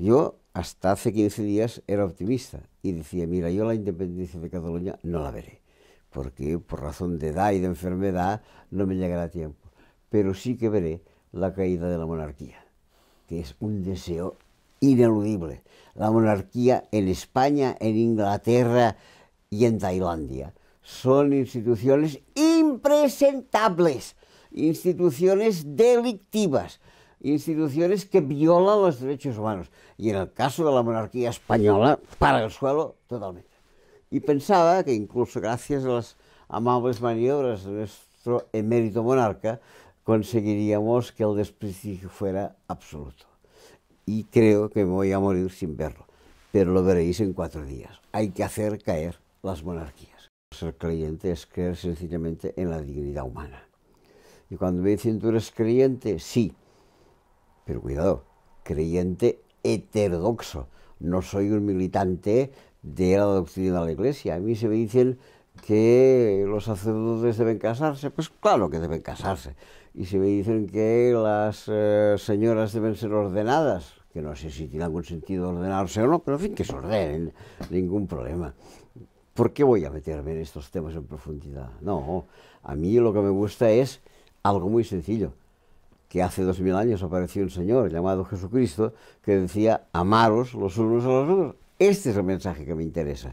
Yo hasta hace 15 días era optimista y decía, mira, yo la independencia de Cataluña no la veré, porque por razón de edad y de enfermedad no me llegará tiempo, pero sí que veré la caída de la monarquía, que es un deseo ineludible. La monarquía en España, en Inglaterra y en Tailandia son instituciones impresentables, instituciones delictivas, instituciones que violan los derechos humanos. Y en el caso de la monarquía española, para el suelo totalmente. Y pensaba que incluso gracias a las amables maniobras de nuestro emérito monarca, conseguiríamos que el desprestigio fuera absoluto. Y creo que me voy a morir sin verlo, pero lo veréis en cuatro días. Hay que hacer caer las monarquías. Ser creyente es creer sencillamente en la dignidad humana. Y cuando me dicen, ¿tú eres creyente? Sí, pero cuidado, creyente heterodoxo. No soy un militante de la doctrina de la Iglesia. A mí se me dicen que los sacerdotes deben casarse, pues claro que deben casarse. Y se me dicen que las eh, señoras deben ser ordenadas, que no sé si tiene algún sentido ordenarse o no, pero en fin, que se ordenen, ningún problema. ¿Por qué voy a meterme en estos temas en profundidad? No, a mí lo que me gusta es algo muy sencillo, que hace dos mil años apareció un Señor llamado Jesucristo que decía, amaros los unos a los otros. Este es el mensaje que me interesa.